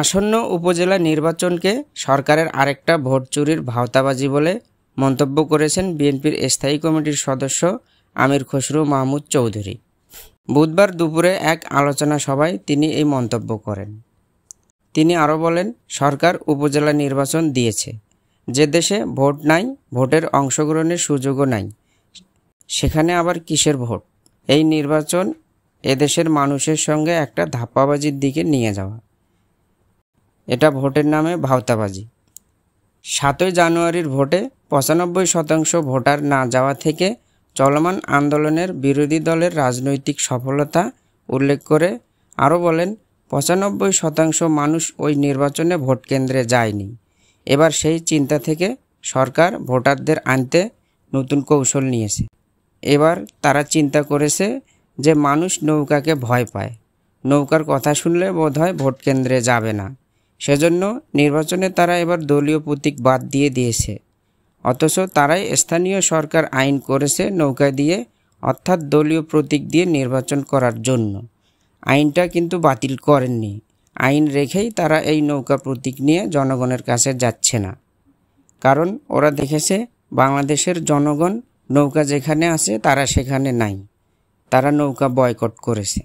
আসন্ন উপজেলা নির্বাচনকে সরকারের আরেকটা ভোট চুরির ভাওতাবাজি বলে মন্তব্য করেছেন বিএনপির স্থায়ী কমিটির সদস্য আমির খসরু মাহমুদ চৌধুরী বুধবার দুপুরে এক আলোচনা সভায় তিনি এই মন্তব্য করেন তিনি আরও বলেন সরকার উপজেলা নির্বাচন দিয়েছে যে দেশে ভোট নাই ভোটের অংশগ্রহণের সুযোগও নাই সেখানে আবার কিসের ভোট এই নির্বাচন এদেশের মানুষের সঙ্গে একটা ধাপ্পাবাজির দিকে নিয়ে যাওয়া এটা ভোটের নামে ভাওতাবাজি সাতই জানুয়ারির ভোটে পঁচানব্বই শতাংশ ভোটার না যাওয়া থেকে চলমান আন্দোলনের বিরোধী দলের রাজনৈতিক সফলতা উল্লেখ করে আরও বলেন পঁচানব্বই শতাংশ মানুষ ওই নির্বাচনে ভোট কেন্দ্রে যায়নি এবার সেই চিন্তা থেকে সরকার ভোটারদের আনতে নতুন কৌশল নিয়েছে এবার তারা চিন্তা করেছে যে মানুষ নৌকাকে ভয় পায় নৌকার কথা শুনলে বোধ ভোট কেন্দ্রে যাবে না সেজন্য নির্বাচনে তারা এবার দলীয় প্রতীক বাদ দিয়ে দিয়েছে অথচ তারাই স্থানীয় সরকার আইন করেছে নৌকা দিয়ে অর্থাৎ দলীয় প্রতীক দিয়ে নির্বাচন করার জন্য আইনটা কিন্তু বাতিল করেননি আইন রেখেই তারা এই নৌকা প্রতীক নিয়ে জনগণের কাছে যাচ্ছে না কারণ ওরা দেখেছে বাংলাদেশের জনগণ নৌকা যেখানে আছে তারা সেখানে নাই তারা নৌকা বয়কট করেছে